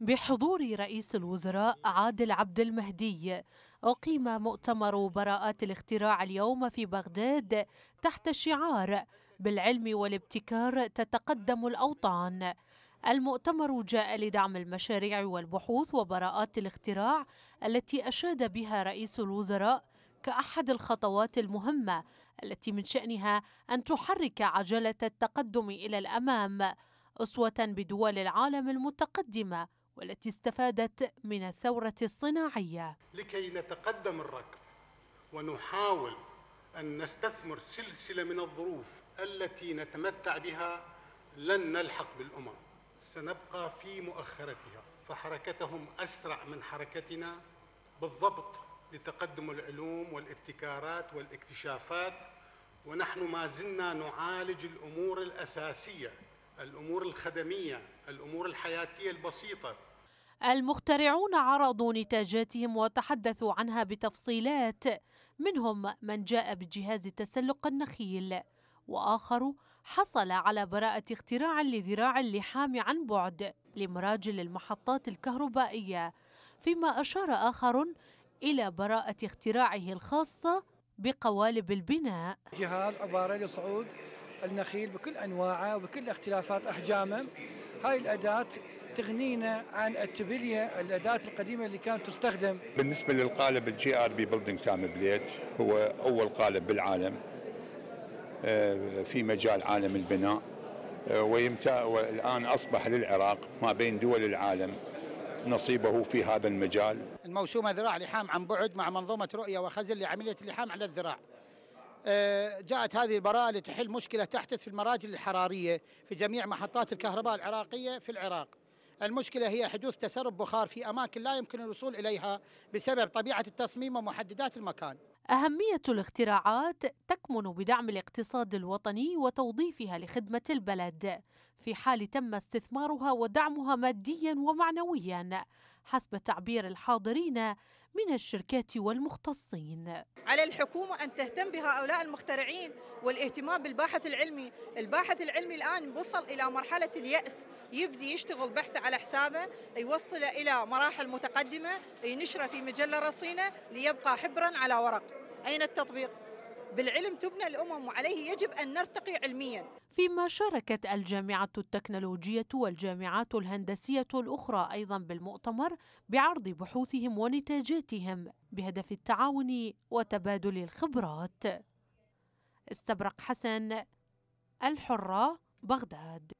بحضور رئيس الوزراء عادل عبد المهدي أقيم مؤتمر براءات الاختراع اليوم في بغداد تحت شعار بالعلم والابتكار تتقدم الأوطان المؤتمر جاء لدعم المشاريع والبحوث وبراءات الاختراع التي أشاد بها رئيس الوزراء كأحد الخطوات المهمة التي من شأنها أن تحرك عجلة التقدم إلى الأمام أسوة بدول العالم المتقدمة والتي استفادت من الثورة الصناعية لكي نتقدم الركب ونحاول أن نستثمر سلسلة من الظروف التي نتمتع بها لن نلحق بالأمم سنبقى في مؤخرتها فحركتهم أسرع من حركتنا بالضبط لتقدم العلوم والابتكارات والاكتشافات ونحن ما زلنا نعالج الأمور الأساسية الأمور الخدمية الأمور الحياتية البسيطة المخترعون عرضوا نتاجاتهم وتحدثوا عنها بتفصيلات منهم من جاء بجهاز تسلق النخيل وآخر حصل على براءة اختراع لذراع اللحام عن بعد لمراجل المحطات الكهربائية فيما أشار آخر إلى براءة اختراعه الخاصة بقوالب البناء جهاز عبارة لصعود النخيل بكل أنواعه وبكل اختلافات أحجامه هاي الأداة تغنينا عن التبلية الأداة القديمة اللي كانت تستخدم بالنسبة للقالب الجي ار بي بيلدينج تايم بليت هو أول قالب بالعالم آه، في مجال عالم البناء آه، ويمتع والآن أصبح للعراق ما بين دول العالم نصيبه في هذا المجال الموسومة ذراع لحام عن بعد مع منظومة رؤية وخزن لعملية اللحام على الذراع آه، جاءت هذه البراءة لتحل مشكلة تحدث في المراجل الحرارية في جميع محطات الكهرباء العراقية في العراق المشكلة هي حدوث تسرب بخار في أماكن لا يمكن الوصول إليها بسبب طبيعة التصميم ومحددات المكان أهمية الاختراعات تكمن بدعم الاقتصاد الوطني وتوظيفها لخدمة البلد في حال تم استثمارها ودعمها ماديا ومعنويا حسب تعبير الحاضرين من الشركات والمختصين على الحكومة أن تهتم بهؤلاء المخترعين والاهتمام بالباحث العلمي الباحث العلمي الآن وصل إلى مرحلة اليأس يبدي يشتغل بحث على حسابه يوصله إلى مراحل متقدمة ينشره في مجلة رصينة ليبقى حبرا على ورق أين التطبيق؟ بالعلم تبنى الأمم وعليه يجب أن نرتقي علميا فيما شاركت الجامعة التكنولوجية والجامعات الهندسية الأخرى أيضا بالمؤتمر بعرض بحوثهم ونتاجاتهم بهدف التعاون وتبادل الخبرات استبرق حسن الحرة بغداد